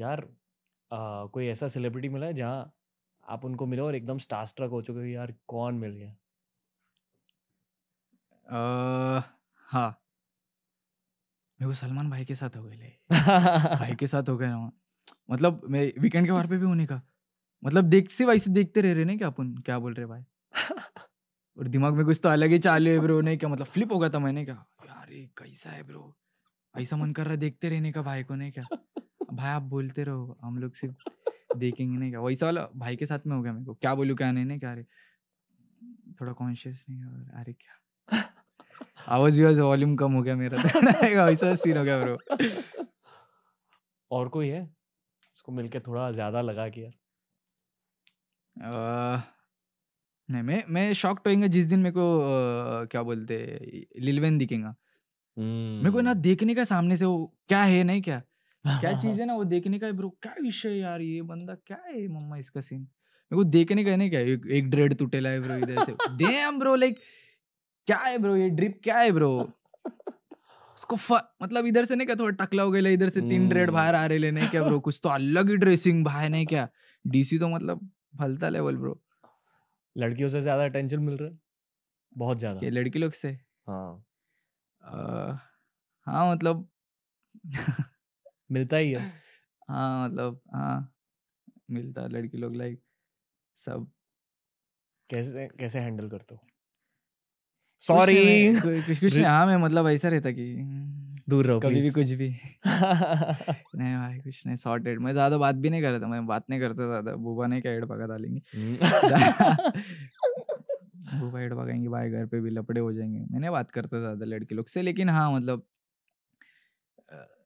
यार आ, कोई ऐसा सेलिब्रिटी मिला है जहाँ आप उनको मिले और एकदम स्टार स्ट्रक हो चुके हो यार कौन मिल गया हाँ मेरे को सलमान भाई के साथ हो गए भाई के साथ हो गए ना मतलब मैं वीकेंड के बार पे भी होने का मतलब देख से वैसे देखते रह रहे ना क्या अपन क्या बोल रहे भाई और दिमाग में कुछ तो अलग ही चालू है ब्रो ने क्या मतलब फ्लिप हो गया था मैंने क्या यार ये कैसा है ब्रो ऐसा मन कर रहा देखते रहने का भाई को नहीं क्या भाई आप बोलते रहो हम लोग सिर्फ देखेंगे नहीं क्या वैसा वाला भाई के साथ में हो गया मेरे को क्या बोलू क्या नहीं, नहीं क्या अरे थोड़ा कॉन्शियस नहीं और अरे क्या आवाज वाज वॉल्यूम कम हो गया मेरा तो। वैसा सीन हो गया ब्रो और कोई है उसको मिलके थोड़ा ज्यादा लगा कि यार नहीं मैं मैं शॉक होएंगे जिस दिन मेरे को आ, क्या बोलते लिलवेन दिखेगा मेरे को ना हम्म। देखने का सामने से वो क्या है नहीं क्या क्या चीज है ना वो देखने का ब्रो क्या विषय यार ये बंदा क्या है मम्मा इसका सीन मेरे को देखने का नहीं क्या एक, एक ड्रेड टूटेला है ब्रो इधर से डैम ब्रो लाइक क्या है ब्रो ये ड्रिप क्या है ब्रो उसको मतलब इधर से नहीं क्या थोड़ा टकला हो गया इधर से तीन ड्रेड हम्म। बाहर आ रहे नहीं क्या ब्रो कुछ तो अलग ही ड्रेसिंग भाई नहीं क्या डीसी तो मतलब फलता लेवल ब्रो लड़कियों से ज्यादा अटेंशन मिल रहा है बहुत ज्यादा लड़की लोग से हाँ आ, हाँ मतलब मिलता ही है हाँ मतलब हाँ मिलता लड़की लोग लाइक सब कैसे कैसे हैंडल करते हो सॉरी कुछ कुछ नहीं हाँ मैं मतलब ऐसा रहता कि दूर रहो कभी भी कुछ भी नहीं भाई कुछ नहीं सॉर्टेड मैं ज़्यादा बात भी नहीं करता मैं बात नहीं करता ज़्यादा बुबा नहीं क्या एड पका डालेंगे बुबा एड पकाएंगे भाई घर पे भी लपड़े हो जाएंगे मैंने बात करता ज़्यादा लड़के लोग से लेकिन हाँ मतलब